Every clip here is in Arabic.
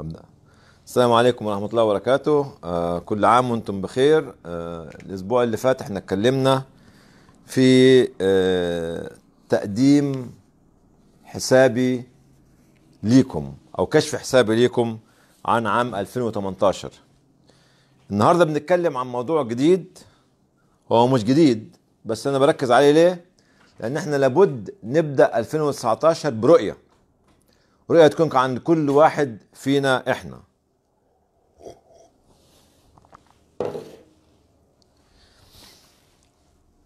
ابدا السلام عليكم ورحمه الله وبركاته آه كل عام وانتم بخير آه الاسبوع اللي فات احنا اتكلمنا في آه تقديم حسابي ليكم او كشف حسابي ليكم عن عام 2018 النهارده بنتكلم عن موضوع جديد هو مش جديد بس انا بركز عليه ليه لان احنا لابد نبدا 2019 برؤيه رؤية تكون عند كل واحد فينا احنا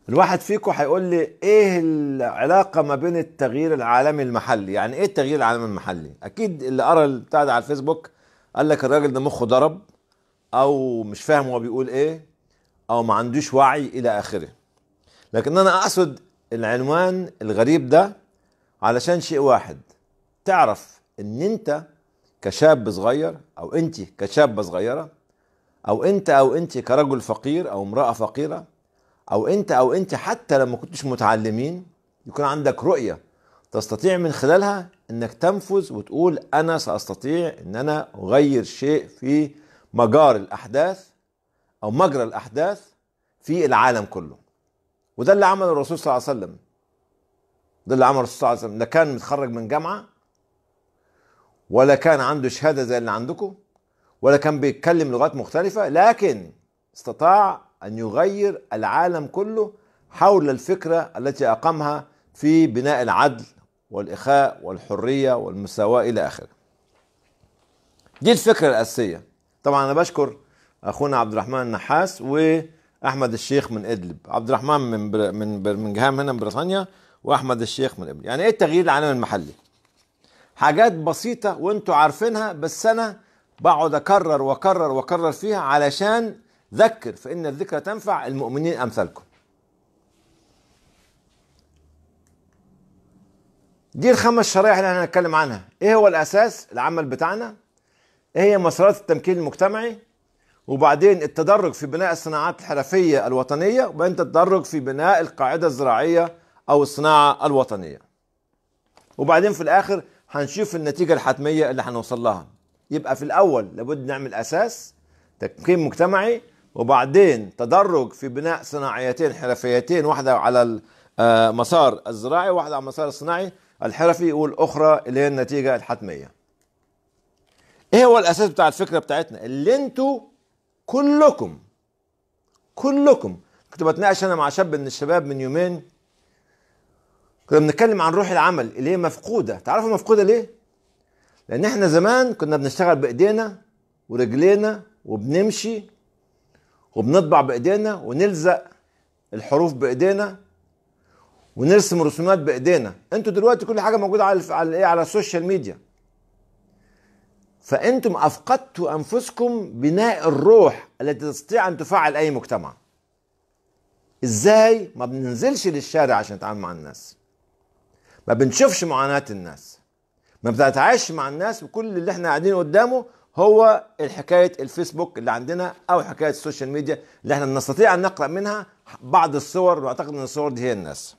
الواحد فيكم هيقول لي ايه العلاقه ما بين التغيير العالمي المحلي يعني ايه التغيير العالمي المحلي اكيد اللي قرا بتاع ده على الفيسبوك قال لك الراجل ده مخه ضرب او مش فاهم هو بيقول ايه او ما عندوش وعي الى اخره لكن انا اقصد العنوان الغريب ده علشان شيء واحد تعرف ان انت كشاب صغير او انت كشابه صغيره او انت او انت كرجل فقير او امراه فقيره او انت او انت حتى لما كنتش متعلمين يكون عندك رؤيه تستطيع من خلالها انك تنفذ وتقول انا ساستطيع ان انا اغير شيء في مجار الاحداث او مجرى الاحداث في العالم كله وده اللي عمله الرسول صلى الله عليه وسلم ده اللي عمله الرسول صلى الله عليه وسلم ده كان متخرج من جامعه ولا كان عنده شهاده زي اللي عندكم ولا كان بيتكلم لغات مختلفه لكن استطاع ان يغير العالم كله حول الفكره التي اقامها في بناء العدل والاخاء والحريه والمساواه الى اخره. دي الفكره الاساسيه. طبعا انا بشكر اخونا عبد الرحمن النحاس واحمد الشيخ من ادلب، عبد الرحمن من بر... من برمنجهام هنا من بريطانيا واحمد الشيخ من ادلب، يعني ايه التغيير العالم المحلي؟ حاجات بسيطة وانتوا عارفينها بس أنا بقعد أكرر وأكرر وأكرر فيها علشان ذكر فإن الذكرى تنفع المؤمنين أمثالكم دي الخمس شرائح اللي احنا هنتكلم عنها ايه هو الاساس العمل بتاعنا ايه هي مسارات التمكين المجتمعي وبعدين التدرج في بناء الصناعات الحرفيه الوطنيه وبعدين التدرج في بناء القاعده الزراعيه او الصناعه الوطنيه وبعدين في الاخر هنشوف النتيجة الحتمية اللي هنوصل لها يبقى في الأول لابد نعمل أساس تكوين مجتمعي وبعدين تدرج في بناء صناعيتين حرفيتين واحدة على المسار آه، الزراعي وواحدة على المسار الصناعي الحرفي والأخرى اللي هي النتيجة الحتمية ايه هو الاساس بتاع الفكره بتاعتنا اللي انتوا كلكم كلكم كنت بتناقش انا مع شاب من الشباب من يومين كنا بنتكلم عن روح العمل اللي هي مفقوده تعرفوا مفقوده ليه لان احنا زمان كنا بنشتغل بايدينا ورجلينا وبنمشي وبنطبع بايدينا ونلزق الحروف بايدينا ونرسم رسومات بايدينا انتوا دلوقتي كل حاجه موجوده على على ايه على السوشيال ميديا فانتم افقدتوا انفسكم بناء الروح التي تستطيع ان تفعل اي مجتمع ازاي ما بننزلش للشارع عشان نتعامل مع الناس ما بنشوفش معاناة الناس ما بنتعايش مع الناس وكل اللي احنا قاعدين قدامه هو الحكاية الفيسبوك اللي عندنا أو حكاية السوشيال ميديا اللي احنا نستطيع أن نقرأ منها بعض الصور وأعتقد أن الصور دي هي الناس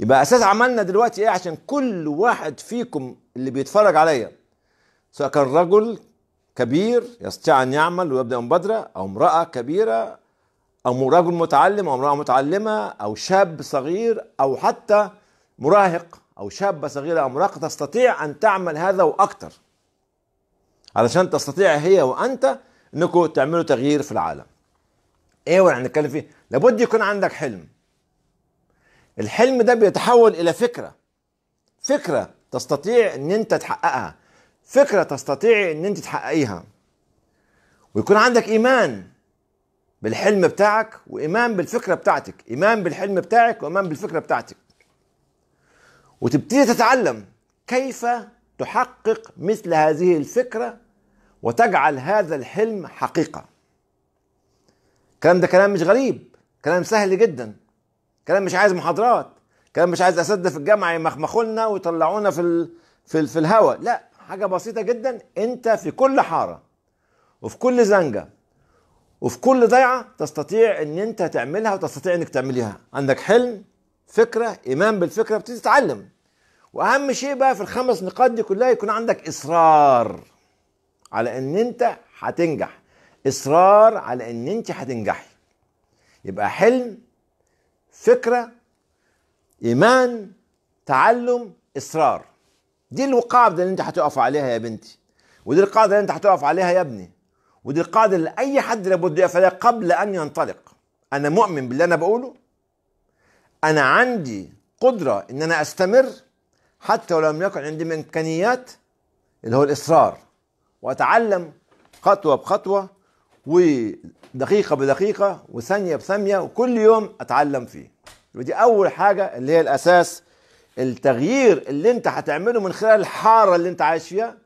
يبقى أساس عملنا دلوقتي إيه عشان كل واحد فيكم اللي بيتفرج عليا سواء كان رجل كبير يستطيع أن يعمل ويبدأ مبادرة أو امرأة كبيرة أو رجل متعلم أو امرأة متعلمة أو شاب صغير أو حتى مراهق او شابه صغيره او مراهقه تستطيع ان تعمل هذا واكثر علشان تستطيع هي وانت انكم تعملوا تغيير في العالم ايه اللي هنتكلم فيه لابد يكون عندك حلم الحلم ده بيتحول الى فكره فكره تستطيع ان انت تحققها فكره تستطيع ان انت تحققيها ويكون عندك ايمان بالحلم بتاعك وايمان بالفكره بتاعتك ايمان بالحلم بتاعك وايمان بالفكره بتاعتك وتبتدي تتعلم كيف تحقق مثل هذه الفكرة وتجعل هذا الحلم حقيقة الكلام ده كلام مش غريب كلام سهل جدا كلام مش عايز محاضرات كلام مش عايز اساتذه في الجامعه يمخمخونا ويطلعونا في ال... في, ال... في الهواء لا حاجه بسيطه جدا انت في كل حاره وفي كل زنجه وفي كل ضيعه تستطيع ان انت تعملها وتستطيع انك تعمليها عندك حلم فكره ايمان بالفكره بتتعلم واهم شيء بقى في الخمس نقاط دي كلها يكون عندك اصرار على ان انت هتنجح اصرار على ان انت هتنجحي يبقى حلم فكره ايمان تعلم اصرار دي القاعده اللي انت هتقف عليها يا بنتي ودي القاعده اللي انت هتقف عليها يا ابني ودي القاعده اللي اي حد لابد يقف عليها قبل ان ينطلق انا مؤمن باللي انا بقوله انا عندي قدره ان انا استمر حتى ولم يكن عندي من امكانيات اللي هو الاصرار واتعلم خطوه بخطوه ودقيقه بدقيقه وثانيه بثانيه وكل يوم اتعلم فيه ودي اول حاجه اللي هي الاساس التغيير اللي انت هتعمله من خلال الحاره اللي انت عايش فيها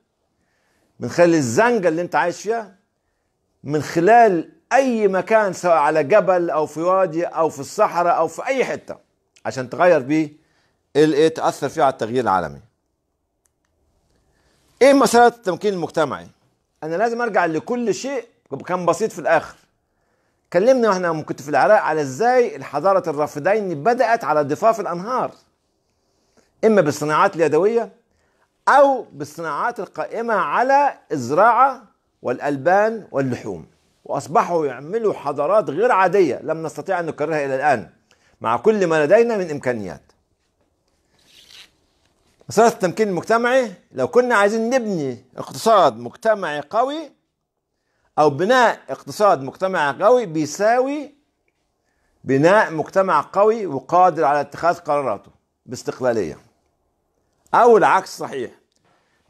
من خلال الزنجه اللي انت عايش فيها من خلال اي مكان سواء على جبل او في وادي او في الصحراء او في اي حته عشان تغير بيه اللي ايه تاثر فيه على التغيير العالمي ايه مساله التمكين المجتمعي انا لازم ارجع لكل شيء كان بسيط في الاخر كلمنا واحنا كنت في العراق على ازاي الحضاره الرافدين بدات على ضفاف الانهار اما بالصناعات اليدويه او بالصناعات القائمه على الزراعه والالبان واللحوم واصبحوا يعملوا حضارات غير عاديه لم نستطيع ان نكررها الى الان مع كل ما لدينا من امكانيات مسألة التمكين المجتمعي لو كنا عايزين نبني اقتصاد مجتمعي قوي أو بناء اقتصاد مجتمعي قوي بيساوي بناء مجتمع قوي وقادر على اتخاذ قراراته باستقلالية أو العكس صحيح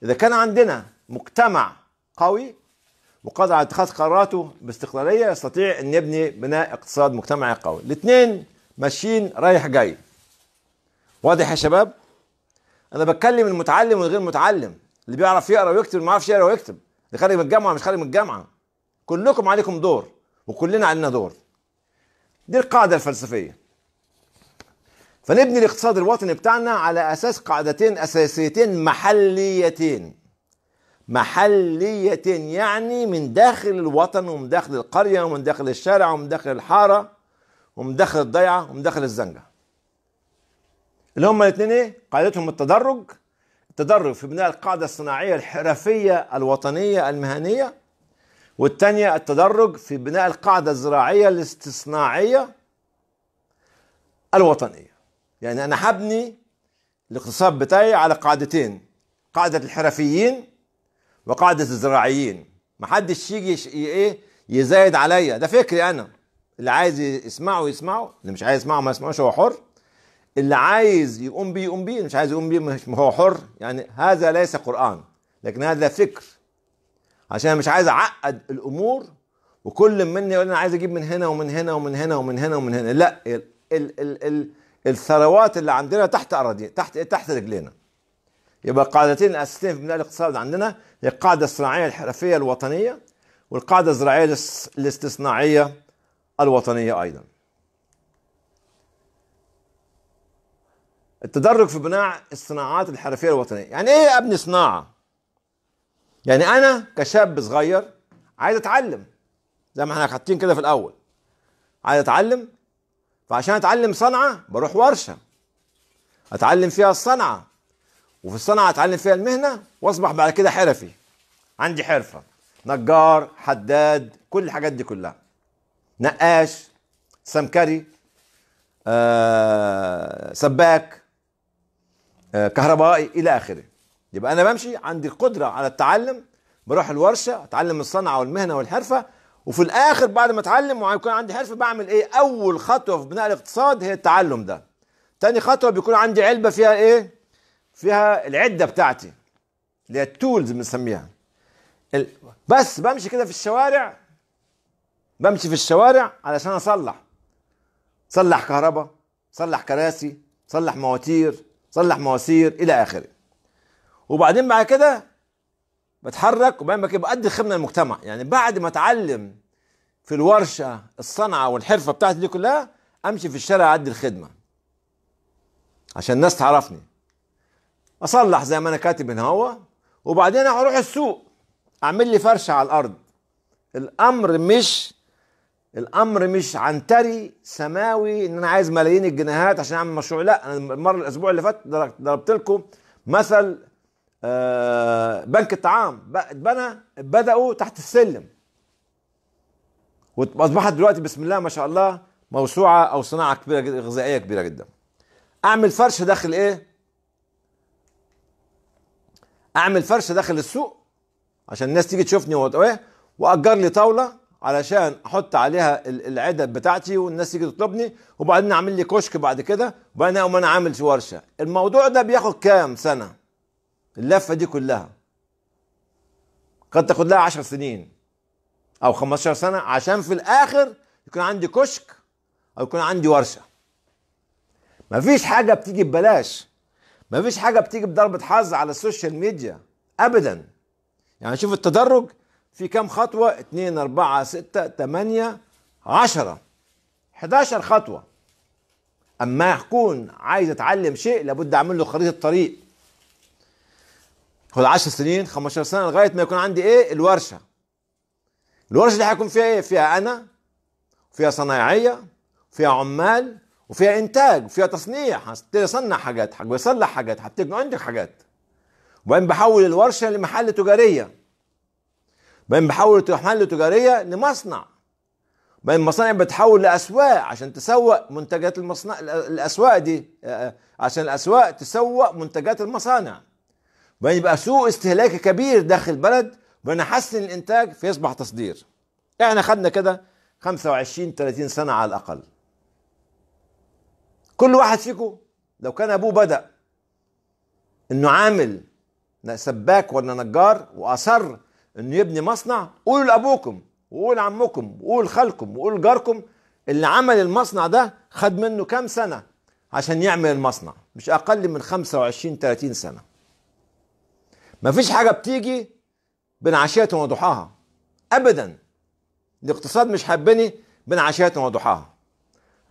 إذا كان عندنا مجتمع قوي وقادر على اتخاذ قراراته باستقلالية يستطيع أن يبني بناء اقتصاد مجتمعي قوي الاثنين ماشيين رايح جاي واضح يا شباب؟ انا بتكلم المتعلم والغير متعلم اللي بيعرف يقرا ويكتب ما يعرفش يقرا ويكتب اللي خارج من الجامعه مش خارج من الجامعه كلكم عليكم دور وكلنا علينا دور دي القاعده الفلسفيه فنبني الاقتصاد الوطني بتاعنا على اساس قاعدتين اساسيتين محليتين محليتين يعني من داخل الوطن ومن داخل القريه ومن داخل الشارع ومن داخل الحاره ومن داخل الضيعه ومن داخل الزنقه اللي هم الاثنين ايه قاعدتهم التدرج التدرج في بناء القاعده الصناعيه الحرفيه الوطنيه المهنيه والثانيه التدرج في بناء القاعده الزراعيه الاستصناعيه الوطنيه يعني انا هبني الاقتصاد بتاعي على قاعدتين قاعده الحرفيين وقاعده الزراعيين محدش يجي ايه يزايد عليا ده فكري انا اللي عايز يسمعه يسمعه اللي مش عايز يسمعه ما يسمعوش هو حر اللي عايز يقوم بيه يقوم بيه مش عايز يقوم بيه مش هو حر يعني هذا ليس قرآن لكن هذا فكر عشان مش عايز اعقد الامور وكل مني يقول انا عايز اجيب من هنا ومن هنا ومن هنا ومن هنا ومن هنا لا ال ال ال ال الثروات اللي عندنا تحت اراضينا تحت تحت رجلينا يبقى القاعدتين الاساسيتين في بناء الاقتصاد عندنا هي القاعده الصناعيه الحرفيه الوطنيه والقاعده الزراعيه الاستصناعية الوطنيه ايضا التدرج في بناء الصناعات الحرفيه الوطنيه يعني ايه ابني صناعه يعني انا كشاب صغير عايز اتعلم زي ما احنا حاطين كده في الاول عايز اتعلم فعشان اتعلم صنعه بروح ورشه اتعلم فيها الصنعه وفي الصنعه اتعلم فيها المهنه واصبح بعد كده حرفي عندي حرفه نجار حداد كل الحاجات دي كلها نقاش سمكري آه، سباك آه، كهربائي الى اخره يبقى انا بمشي عندي قدره على التعلم بروح الورشه اتعلم الصنعه والمهنه والحرفه وفي الاخر بعد ما اتعلم ويكون عندي حرفه بعمل ايه اول خطوه في بناء الاقتصاد هي التعلم ده تاني خطوه بيكون عندي علبه فيها ايه فيها العده بتاعتي اللي هي التولز بنسميها بس بمشي كده في الشوارع بمشي في الشوارع علشان اصلح صلح كهرباء صلح كراسي صلح مواتير صلح مواسير الى اخره وبعدين بعد كده بتحرك وبعدين بقى بقدم خدمه للمجتمع يعني بعد ما اتعلم في الورشه الصنعه والحرفه بتاعتي دي كلها امشي في الشارع ادي الخدمه عشان الناس تعرفني اصلح زي ما انا كاتب هنا هو وبعدين اروح السوق اعمل لي فرشه على الارض الامر مش الامر مش عنتري سماوي ان انا عايز ملايين الجنيهات عشان اعمل مشروع لا انا المره الاسبوع اللي فات ضربت لكم مثل آه بنك الطعام اتبنى بداوا تحت السلم واصبحت دلوقتي بسم الله ما شاء الله موسوعه او صناعه كبيره جدا غذائيه كبيره جدا اعمل فرش داخل ايه اعمل فرش داخل السوق عشان الناس تيجي تشوفني وايه واجر لي طاوله علشان احط عليها العدد بتاعتي والناس تيجي تطلبني وبعدين اعمل لي كشك بعد كده وبعدين اقوم انا عامل ورشه الموضوع ده بياخد كام سنه اللفه دي كلها قد تاخد لها 10 سنين او 15 سنه عشان في الاخر يكون عندي كشك او يكون عندي ورشه مفيش حاجه بتيجي ببلاش مفيش حاجه بتيجي بضربه حظ على السوشيال ميديا ابدا يعني شوف التدرج في كم خطوة 2 4 6 8 10 11 خطوة أما يكون عايز أتعلم شيء لابد أعمل له خريطة طريق خد 10 سنين 15 سنة لغاية ما يكون عندي إيه الورشة الورشة دي هيكون فيها إيه فيها أنا فيها صنايعية فيها عمال وفيها إنتاج وفيها تصنيع هبتدي أصنع حاجات أصلح حاجات هبتدي عندك حاجات وبعدين بحول الورشة لمحل تجارية بين بحول الرحمن تجاريه لمصنع بين المصانع بتحول لاسواق عشان تسوق منتجات المصنع الاسواق دي عشان الاسواق تسوق منتجات المصانع بين يبقى سوق استهلاكي كبير داخل البلد بين احسن الانتاج فيصبح تصدير احنا خدنا كده 25 30 سنه على الاقل كل واحد فيكم لو كان ابوه بدا انه عامل سباك ولا نجار واصر انه يبني مصنع قولوا لابوكم وقول عمكم وقول خالكم وقول جاركم اللي عمل المصنع ده خد منه كام سنه عشان يعمل المصنع مش اقل من 25 30 سنه مفيش حاجه بتيجي بين عشيه وضحاها ابدا الاقتصاد مش حبني بين عشيه وضحاها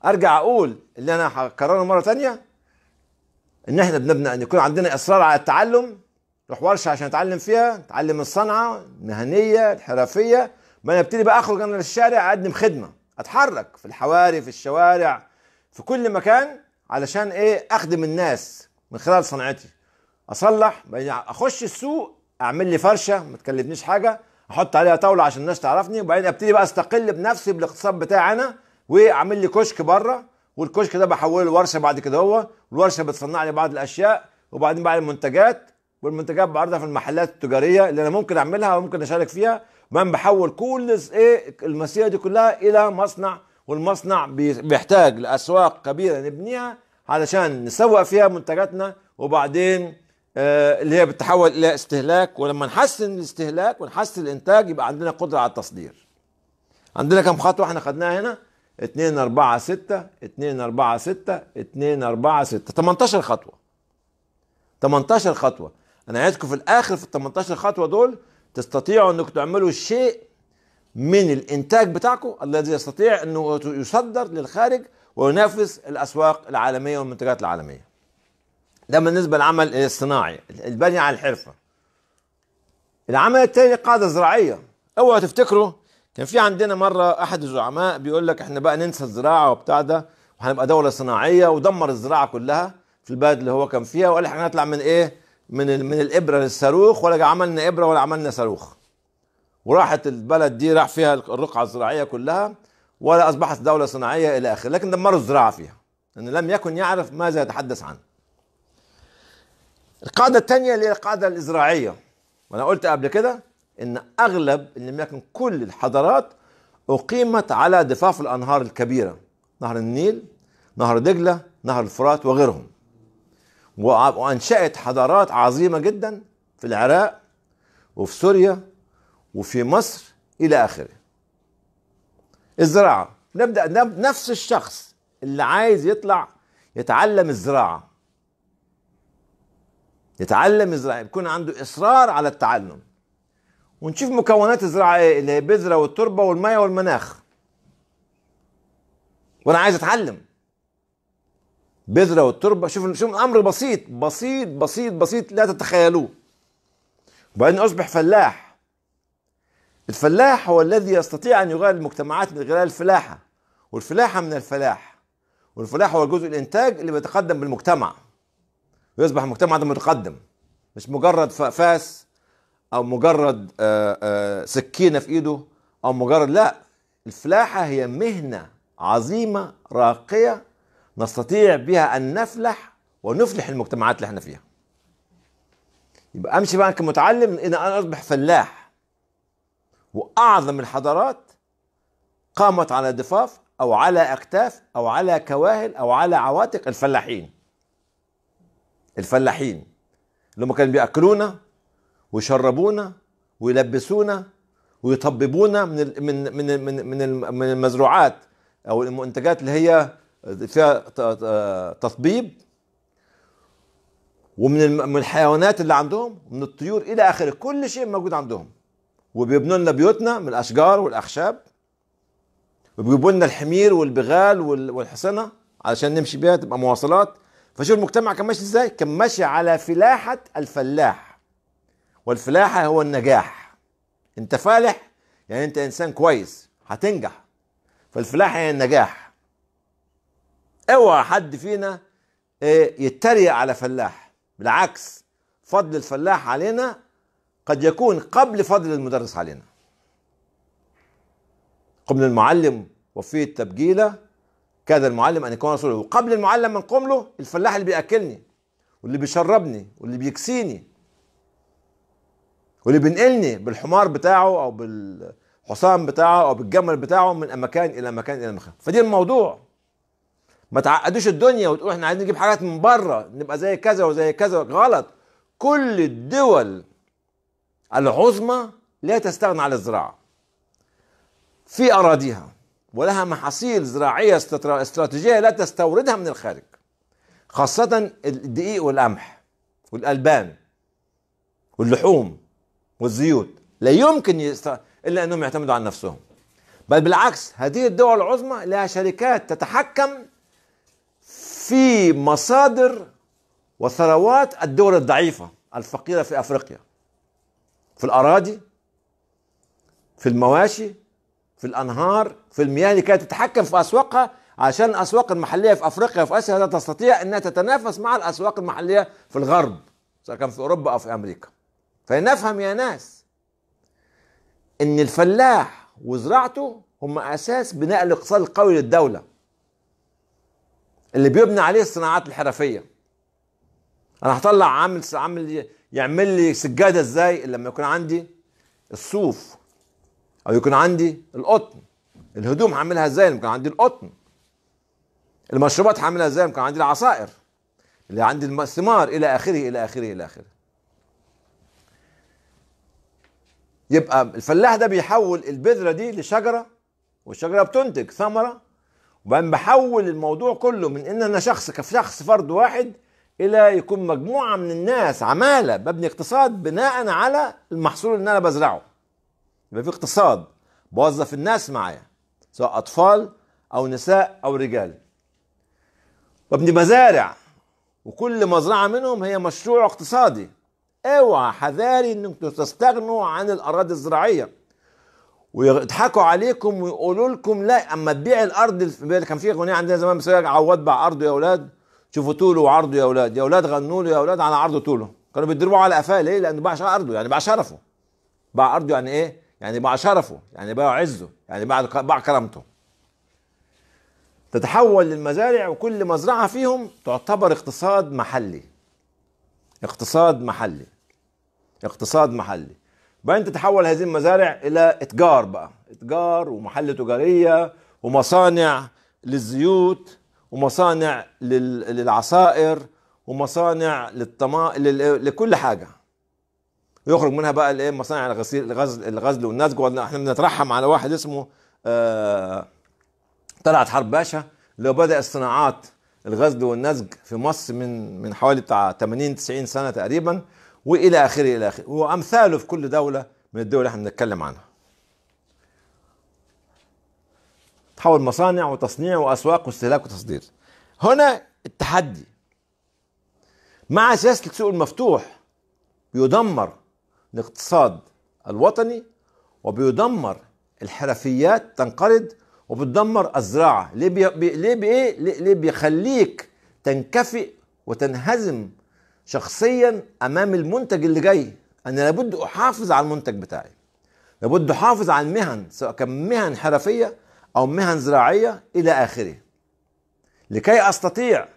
ارجع اقول اللي انا هكرره مره تانية ان احنا بنبنى ان يكون عندنا اصرار على التعلم روح ورشه عشان اتعلم فيها اتعلم الصنعه المهنيه الحرفيه ما انا ابتدي بقى اخرج انا للشارع اقدم خدمه اتحرك في الحواري في الشوارع في كل مكان علشان ايه اخدم الناس من خلال صنعتي اصلح اخش السوق اعمل لي فرشه ما تكلفنيش حاجه احط عليها طاوله عشان الناس تعرفني وبعدين ابتدي بقى استقل بنفسي بالاقتصاد بتاعي انا واعمل لي كشك بره والكشك ده بحوله لورشه بعد كده هو والورشه بتصنع لي بعض الاشياء وبعدين بعد المنتجات والمنتجات بعرضها في المحلات التجاريه اللي انا ممكن اعملها وممكن اشارك فيها من بحول كل ايه المسيره دي كلها الى مصنع والمصنع بيحتاج لاسواق كبيره نبنيها علشان نسوق فيها منتجاتنا وبعدين آه، اللي هي بتتحول الى استهلاك ولما نحسن الاستهلاك ونحسن الانتاج يبقى عندنا قدره على التصدير عندنا كم خطوه احنا خدناها هنا 2 4 6 2 4 6 2 4 6 18 خطوه 18 خطوه انا عايزكم في الاخر في ال 18 خطوه دول تستطيعوا انكم تعملوا شيء من الانتاج بتاعكم الذي يستطيع انه يصدر للخارج وينافس الاسواق العالميه والمنتجات العالميه ده بالنسبه للعمل الصناعي البني على الحرفه العمل الثاني قاعده زراعيه اوعوا تفتكروا كان في عندنا مره احد الزعماء بيقول لك احنا بقى ننسى الزراعه وبتاع ده وهنبقى دوله صناعيه ودمر الزراعه كلها في البلد اللي هو كان فيها وقال احنا هنطلع من ايه من من الابره للصاروخ ولا عملنا ابره ولا عملنا صاروخ وراحت البلد دي راح فيها الرقعه الزراعيه كلها ولا اصبحت دوله صناعيه الى اخره لكن دمروا الزراعه فيها لانه لم يكن يعرف ماذا يتحدث عنه القاعده الثانيه اللي هي القاعده الازراعيه وانا قلت قبل كده ان اغلب ان لم يكن كل الحضارات اقيمت على ضفاف الانهار الكبيره نهر النيل نهر دجله نهر الفرات وغيرهم وانشات حضارات عظيمه جدا في العراق وفي سوريا وفي مصر الى اخره الزراعه نبدا نفس الشخص اللي عايز يطلع يتعلم الزراعه يتعلم الزراعه يكون عنده اصرار على التعلم ونشوف مكونات الزراعه ايه اللي هي البذره والتربه والميه والمناخ وانا عايز اتعلم بذره والتربه شوف شوف الامر بسيط بسيط بسيط بسيط لا تتخيلوه وبعدين اصبح فلاح الفلاح هو الذي يستطيع ان يغير المجتمعات من خلال الفلاحه والفلاحه من الفلاح والفلاح هو جزء الانتاج اللي بيتقدم بالمجتمع ويصبح المجتمع ده متقدم مش مجرد فاس او مجرد آآ آه، آآ آه، سكينه في ايده او مجرد لا الفلاحه هي مهنه عظيمه راقيه نستطيع بها أن نفلح ونفلح المجتمعات اللي احنا فيها يبقى أمشي بقى كمتعلم إن أنا أصبح فلاح وأعظم الحضارات قامت على ضفاف أو على أكتاف أو على كواهل أو على عواتق الفلاحين الفلاحين اللي هم كانوا بياكلونا ويشربونا ويلبسونا ويطببونا من من من من من المزروعات او المنتجات اللي هي فيها تطبيب ومن الحيوانات اللي عندهم من الطيور الى اخره كل شيء موجود عندهم وبيبنوا لنا بيوتنا من الاشجار والاخشاب وبيجيبوا لنا الحمير والبغال والحصنه علشان نمشي بيها تبقى مواصلات فشوف المجتمع كان ماشي ازاي كان ماشي على فلاحه الفلاح والفلاحه هو النجاح انت فالح يعني انت انسان كويس هتنجح فالفلاحه هي يعني النجاح اوعى حد فينا آه، يتريق على فلاح بالعكس فضل الفلاح علينا قد يكون قبل فضل المدرس علينا قبل المعلم وفي التبجيله كذا المعلم ان يكون رسوله وقبل المعلم من قم له الفلاح اللي بياكلني واللي بيشربني واللي بيكسيني واللي بينقلني بالحمار بتاعه او بالحصان بتاعه او بالجمل بتاعه من مكان الى مكان الى مكان فدي الموضوع ما تعقدوش الدنيا وتقولوا احنا عايزين نجيب حاجات من بره نبقى زي كذا وزي كذا غلط كل الدول العظمى لا تستغنى عن الزراعه في اراضيها ولها محاصيل زراعيه استراتيجيه لا تستوردها من الخارج خاصه الدقيق والقمح والالبان واللحوم والزيوت لا يمكن يست... الا انهم يعتمدوا على نفسهم بل بالعكس هذه الدول العظمى لها شركات تتحكم في مصادر وثروات الدول الضعيفة الفقيرة في أفريقيا في الأراضي في المواشي في الأنهار في المياه اللي كانت تتحكم في أسواقها عشان الأسواق المحلية في أفريقيا وفي آسيا لا تستطيع أنها تتنافس مع الأسواق المحلية في الغرب سواء كان في أوروبا أو في أمريكا فنفهم يا ناس أن الفلاح وزراعته هم أساس بناء الاقتصاد القوي للدولة اللي بيبنى عليه الصناعات الحرفيه انا هطلع عامل عامل يعمل لي سجاده ازاي لما يكون عندي الصوف او يكون عندي القطن الهدوم هعملها ازاي لما يكون عندي القطن المشروبات هعملها ازاي لما يكون عندي العصائر اللي عندي الثمار الى اخره الى اخره الى اخره يبقى الفلاح ده بيحول البذره دي لشجره والشجره بتنتج ثمره وبعدين بحول الموضوع كله من ان انا شخص كشخص فرد واحد الى يكون مجموعه من الناس عماله ببني اقتصاد بناء على المحصول اللي انا بزرعه يبقى في اقتصاد بوظف الناس معايا سواء اطفال او نساء او رجال وابني مزارع وكل مزرعه منهم هي مشروع اقتصادي اوعى حذاري انكم تستغنوا عن الاراضي الزراعيه ويضحكوا عليكم ويقولوا لكم لا اما تبيع الارض كان في اغنيه عندنا زمان بس عواد باع ارضه يا اولاد شوفوا طوله وعرضه يا اولاد يا اولاد غنوا له يا اولاد على عرضه طوله كانوا بيضربوا على قفاه ليه لانه باع ارضه يعني باع شرفه باع ارضه يعني ايه يعني باع شرفه يعني باع عزه يعني باع باع كرامته تتحول للمزارع وكل مزرعه فيهم تعتبر اقتصاد محلي اقتصاد محلي اقتصاد محلي بعدين تتحول هذه المزارع الى اتجار بقى اتجار ومحل تجاريه ومصانع للزيوت ومصانع للعصائر ومصانع للطما لكل حاجه يخرج منها بقى الايه مصانع الغسيل الغزل الغزل والنسج احنا بنترحم على واحد اسمه آه طلعت حرب باشا اللي بدا الصناعات الغزل والنسج في مصر من من حوالي بتاع 80 90 سنه تقريبا والى اخره الى اخره وامثاله في كل دوله من الدول اللي احنا بنتكلم عنها تحول مصانع وتصنيع واسواق واستهلاك وتصدير هنا التحدي مع سياسه السوق المفتوح بيدمر الاقتصاد الوطني وبيدمر الحرفيات تنقرض وبتدمر الزراعه ليه بي... ليه بي... إيه؟ ليه بيخليك تنكفئ وتنهزم شخصيا امام المنتج اللي جاي انا لابد احافظ على المنتج بتاعي لابد احافظ على المهن سواء كان مهن حرفيه او مهن زراعيه الى اخره لكي استطيع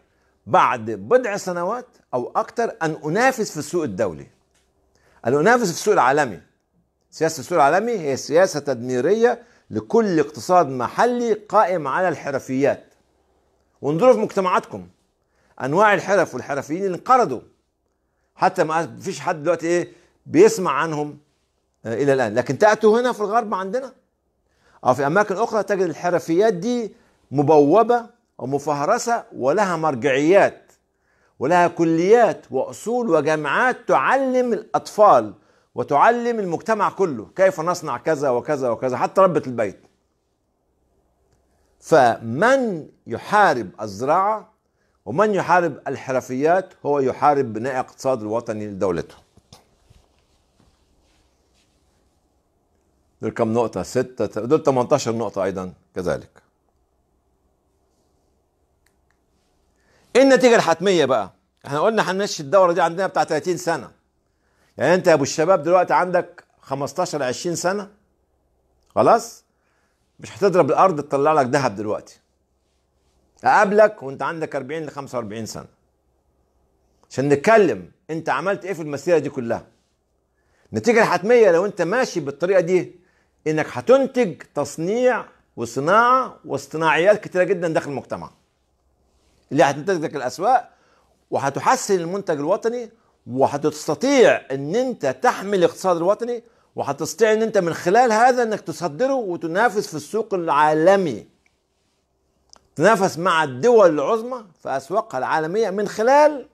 بعد بضع سنوات او اكثر ان انافس في السوق الدولي ان انافس في السوق العالمي سياسه السوق العالمي هي سياسه تدميريه لكل اقتصاد محلي قائم على الحرفيات وانظروا في مجتمعاتكم انواع الحرف والحرفيين اللي انقرضوا حتى ما فيش حد دلوقتي ايه بيسمع عنهم آه، الى الان لكن تاتوا هنا في الغرب عندنا او في اماكن اخرى تجد الحرفيات دي مبوبه ومفهرسه ولها مرجعيات ولها كليات واصول وجامعات تعلم الاطفال وتعلم المجتمع كله كيف نصنع كذا وكذا وكذا حتى ربة البيت فمن يحارب الزراعة ومن يحارب الحرفيات هو يحارب بناء اقتصاد الوطني لدولته دول كم نقطة؟ ستة دول 18 نقطة أيضا كذلك إيه النتيجة الحتمية بقى؟ احنا قلنا هنمشي الدورة دي عندنا بتاع 30 سنة يعني أنت يا أبو الشباب دلوقتي عندك 15 20 سنة خلاص؟ مش هتضرب الأرض تطلع لك ذهب دلوقتي اقابلك وانت عندك 40 ل 45 سنه عشان نتكلم انت عملت ايه في المسيره دي كلها النتيجه الحتميه لو انت ماشي بالطريقه دي انك هتنتج تصنيع وصناعه واصطناعيات كتيره جدا داخل المجتمع اللي هتنتج لك الاسواق وهتحسن المنتج الوطني وهتستطيع ان انت تحمي الاقتصاد الوطني وهتستطيع ان انت من خلال هذا انك تصدره وتنافس في السوق العالمي تنافس مع الدول العظمى في اسواقها العالميه من خلال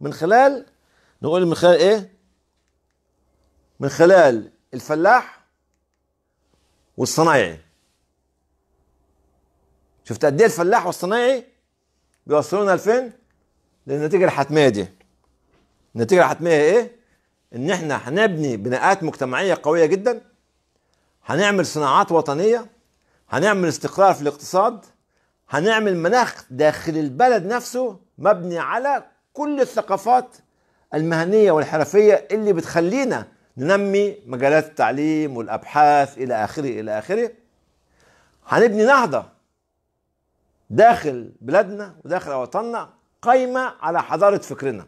من خلال نقول من خلال ايه؟ من خلال الفلاح والصنايعي شفت قد ايه الفلاح والصنايعي بيوصلونا لفين؟ للنتيجه الحتميه دي النتيجه الحتميه ايه؟ ان احنا هنبني بناءات مجتمعيه قويه جدا هنعمل صناعات وطنيه هنعمل استقرار في الاقتصاد هنعمل مناخ داخل البلد نفسه مبني على كل الثقافات المهنيه والحرفيه اللي بتخلينا ننمي مجالات التعليم والابحاث الى اخره الى اخره هنبني نهضه داخل بلادنا وداخل وطننا قايمه على حضاره فكرنا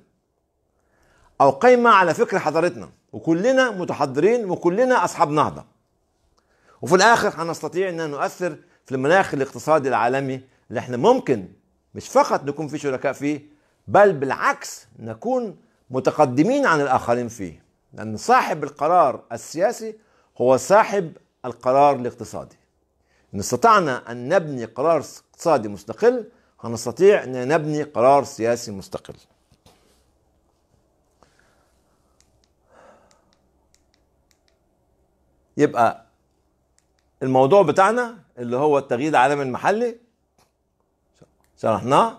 او قايمه على فكر حضارتنا وكلنا متحضرين وكلنا اصحاب نهضه وفي الاخر هنستطيع ان نؤثر في المناخ الاقتصادي العالمي اللي احنا ممكن مش فقط نكون في شركاء فيه بل بالعكس نكون متقدمين عن الآخرين فيه لأن صاحب القرار السياسي هو صاحب القرار الاقتصادي إن استطعنا أن نبني قرار اقتصادي مستقل هنستطيع أن نبني قرار سياسي مستقل يبقى الموضوع بتاعنا اللي هو التغيير العالمي المحلي شرحناه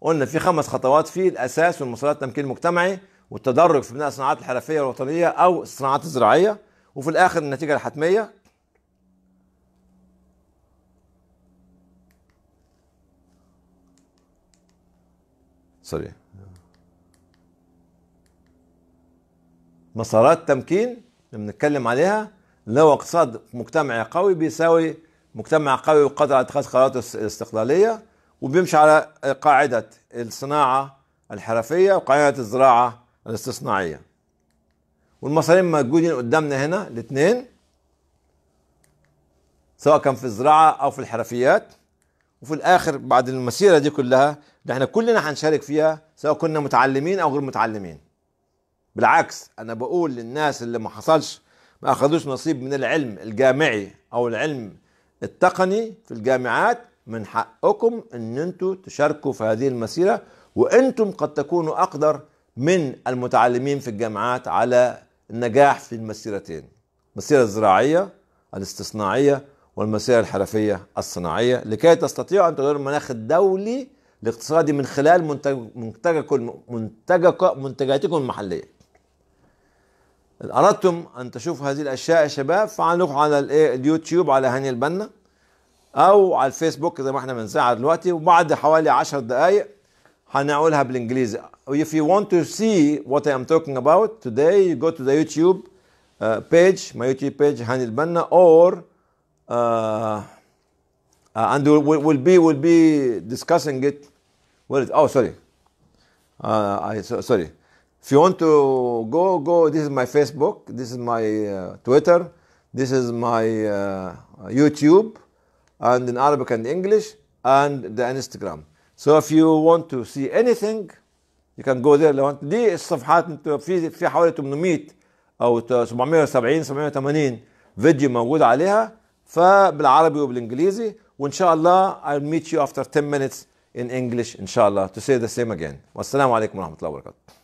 قلنا في خمس خطوات فيه الاساس والمسارات التمكين المجتمعي والتدرج في بناء الصناعات الحرفيه الوطنيه او الصناعات الزراعيه وفي الاخر النتيجه الحتميه سوري مسارات تمكين اللي بنتكلم عليها لو اقتصاد مجتمعي قوي بيساوي مجتمع قوي وقادر على اتخاذ قرارات استقلاليه وبيمشي على قاعده الصناعه الحرفيه وقاعده الزراعه الاستصناعيه. والمصريين موجودين قدامنا هنا الاثنين سواء كان في الزراعه او في الحرفيات وفي الاخر بعد المسيره دي كلها ده احنا كلنا هنشارك فيها سواء كنا متعلمين او غير متعلمين بالعكس انا بقول للناس اللي ما حصلش ما اخذوش نصيب من العلم الجامعي او العلم التقني في الجامعات من حقكم ان انتم تشاركوا في هذه المسيره وانتم قد تكونوا اقدر من المتعلمين في الجامعات على النجاح في المسيرتين المسيره الزراعيه الاستصناعيه والمسيره الحرفيه الصناعيه لكي تستطيعوا ان تغيروا المناخ الدولي الاقتصادي من خلال منتجكم منتجكم منتجاتكم المحليه إن أردتم أن تشوفوا هذه الأشياء يا شباب فعندكم على اليوتيوب على هاني البنا أو على الفيسبوك زي ما احنا من ساعة دلوقتي وبعد حوالي 10 دقايق هنقولها بالإنجليزي if you want to see what I am talking about today you go to the YouTube uh, page my YouTube page هاني البنا or uh, Uh, and we'll, we'll, be we'll be discussing it. Where is? Oh, sorry. Uh, I so, sorry. If you want to go, go. This is my Facebook. This is my uh, Twitter. This is my uh, YouTube, and in Arabic and English, and the Instagram. So if you want to see anything, you can go there. لو انت دي الصفحات انت في في حوالي 800 او 770 780 فيديو موجود عليها فبالعربي وبالانجليزي وان شاء الله I'll meet you after 10 minutes in English ان شاء الله to say the same again والسلام عليكم ورحمه الله وبركاته